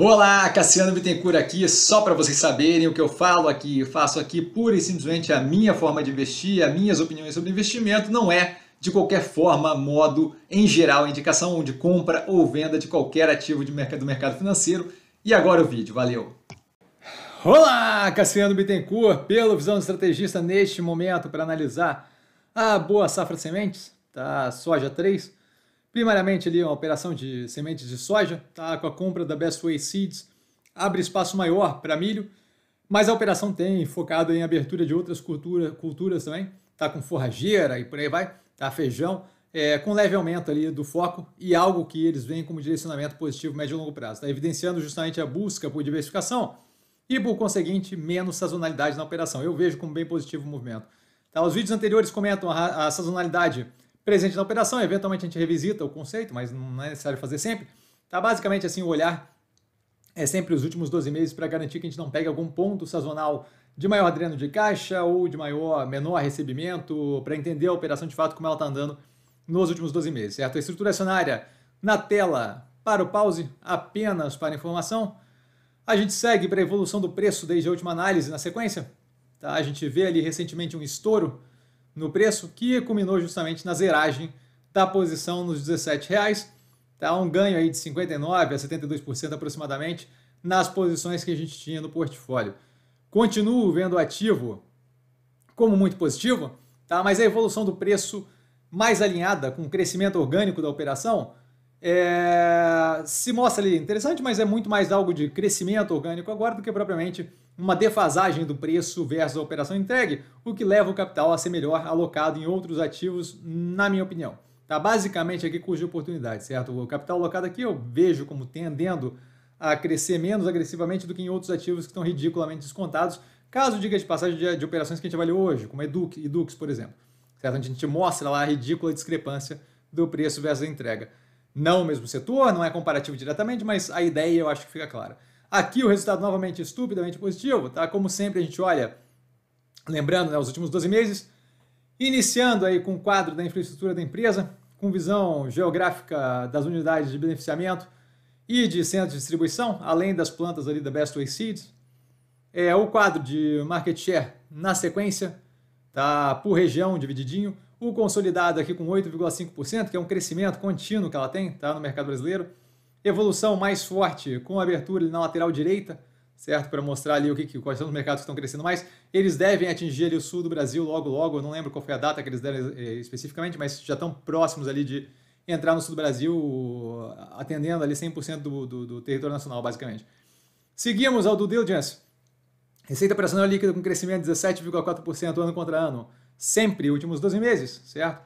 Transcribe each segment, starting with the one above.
Olá, Cassiano Bittencourt aqui, só para vocês saberem o que eu falo aqui, eu faço aqui pura e simplesmente a minha forma de investir, as minhas opiniões sobre investimento, não é de qualquer forma, modo, em geral, indicação de compra ou venda de qualquer ativo de mercado, do mercado financeiro. E agora o vídeo, valeu! Olá, Cassiano Bittencourt, pelo Visão do Estrategista neste momento para analisar a ah, boa safra de sementes, tá? Soja 3, Primariamente ali uma operação de sementes de soja, tá? com a compra da Bestway Seeds, abre espaço maior para milho, mas a operação tem focado em abertura de outras cultura, culturas também, tá com forrageira e por aí vai, tá feijão, é, com leve aumento ali do foco e algo que eles veem como direcionamento positivo médio e longo prazo, tá? evidenciando justamente a busca por diversificação e por conseguinte menos sazonalidade na operação. Eu vejo como bem positivo o movimento. Tá? Os vídeos anteriores comentam a, a sazonalidade presente na operação, eventualmente a gente revisita o conceito, mas não é necessário fazer sempre. Tá basicamente assim, o olhar é sempre os últimos 12 meses para garantir que a gente não pegue algum ponto sazonal de maior dreno de caixa ou de maior menor recebimento, para entender a operação de fato como ela está andando nos últimos 12 meses, certo? A estrutura acionária na tela para o pause, apenas para informação. A gente segue para a evolução do preço desde a última análise na sequência. Tá? A gente vê ali recentemente um estouro no preço, que culminou justamente na zeragem da posição nos R$17,00. Tá um ganho aí de 59% a 72% aproximadamente nas posições que a gente tinha no portfólio. Continuo vendo o ativo como muito positivo, tá? mas a evolução do preço mais alinhada com o crescimento orgânico da operação é... se mostra ali interessante, mas é muito mais algo de crescimento orgânico agora do que propriamente uma defasagem do preço versus a operação entregue, o que leva o capital a ser melhor alocado em outros ativos, na minha opinião. Tá basicamente aqui custo oportunidade, certo? O capital alocado aqui eu vejo como tendendo a crescer menos agressivamente do que em outros ativos que estão ridiculamente descontados, caso diga de passagem de, de operações que a gente avaliou hoje, como Edux, Edux por exemplo. Certo? Onde a gente mostra lá a ridícula discrepância do preço versus a entrega. Não o mesmo setor, não é comparativo diretamente, mas a ideia eu acho que fica clara. Aqui o resultado novamente estupidamente positivo, tá? Como sempre a gente olha, lembrando, né, os últimos 12 meses, iniciando aí com o quadro da infraestrutura da empresa, com visão geográfica das unidades de beneficiamento e de centro de distribuição, além das plantas ali da Best Way Seeds. É, o quadro de market share na sequência, tá? Por região divididinho. O consolidado aqui com 8,5%, que é um crescimento contínuo que ela tem, tá? No mercado brasileiro. Evolução mais forte com abertura na lateral direita, certo? Para mostrar ali o que, que quais são os mercados que estão crescendo mais. Eles devem atingir ali o sul do Brasil logo, logo. Eu não lembro qual foi a data que eles deram eh, especificamente, mas já estão próximos ali de entrar no sul do Brasil, atendendo ali 100% do, do, do território nacional, basicamente. Seguimos ao do diligence. Receita operacional líquida com crescimento de 17,4% ano contra ano, sempre últimos 12 meses, certo?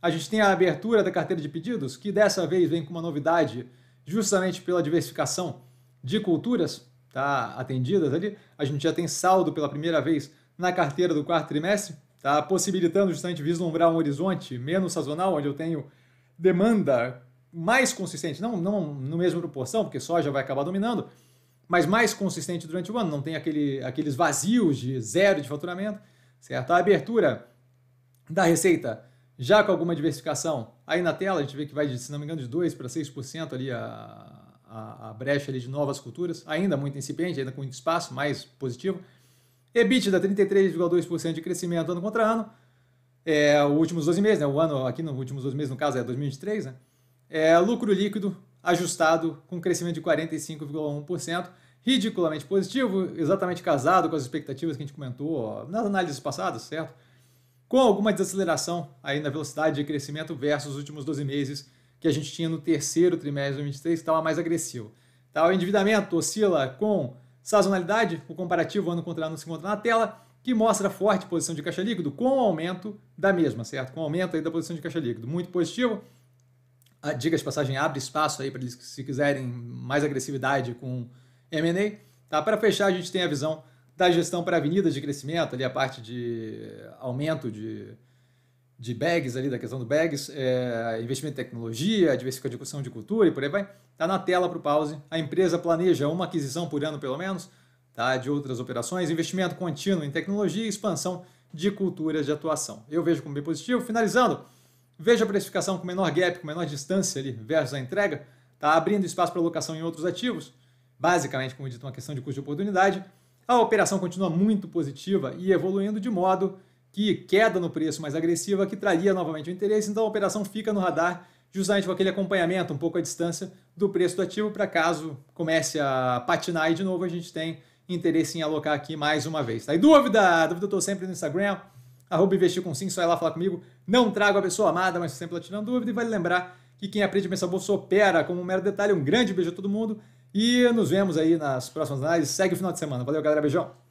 A gente tem a abertura da carteira de pedidos, que dessa vez vem com uma novidade justamente pela diversificação de culturas tá, atendidas ali. A gente já tem saldo pela primeira vez na carteira do quarto trimestre, tá, possibilitando justamente vislumbrar um horizonte menos sazonal, onde eu tenho demanda mais consistente, não, não no mesmo proporção, porque soja vai acabar dominando, mas mais consistente durante o ano, não tem aquele, aqueles vazios de zero de faturamento, certo? A abertura da receita já com alguma diversificação, aí na tela a gente vê que vai, de, se não me engano, de 2% para 6% ali a, a, a, brecha ali de novas culturas, ainda muito incipiente, ainda com muito espaço, mais positivo. EBITDA 33,2% de crescimento ano contra ano, é, os últimos 12 meses, né? o ano aqui nos últimos 12 meses, no caso é 2023, né? É, lucro líquido ajustado com crescimento de 45,1%, ridiculamente positivo, exatamente casado com as expectativas que a gente comentou ó, nas análises passadas, certo? com alguma desaceleração aí na velocidade de crescimento versus os últimos 12 meses que a gente tinha no terceiro trimestre de 2023, que estava mais agressivo. Tá? O endividamento oscila com sazonalidade, o comparativo ano contra ano se encontra na tela, que mostra forte posição de caixa líquido com aumento da mesma, certo? Com aumento aí da posição de caixa líquido. Muito positivo. A, ah, diga de passagem, abre espaço aí para eles, se quiserem, mais agressividade com M&A. Tá? Para fechar, a gente tem a visão da gestão para avenidas de crescimento, ali a parte de aumento de, de bags, ali da questão do bags, é, investimento em tecnologia, diversificação de cultura e por aí vai, está na tela para o pause. A empresa planeja uma aquisição por ano, pelo menos, tá, de outras operações, investimento contínuo em tecnologia e expansão de culturas de atuação. Eu vejo como bem positivo. Finalizando, veja a precificação com menor gap, com menor distância ali versus a entrega, está abrindo espaço para alocação em outros ativos, basicamente, como dito, uma questão de custo de oportunidade a operação continua muito positiva e evoluindo de modo que queda no preço mais agressiva que traria novamente o interesse, então a operação fica no radar justamente com aquele acompanhamento um pouco à distância do preço do ativo para caso comece a patinar e de novo a gente tem interesse em alocar aqui mais uma vez. Tá? E dúvida? Dúvida eu estou sempre no Instagram, arroba investir com sim, só ir lá falar comigo. Não trago a pessoa amada, mas sempre lá tirando dúvida e vale lembrar que quem aprende a pensar bolsa opera como um mero detalhe. Um grande beijo a todo mundo e nos vemos aí nas próximas análises. Segue o final de semana. Valeu, galera. Beijão.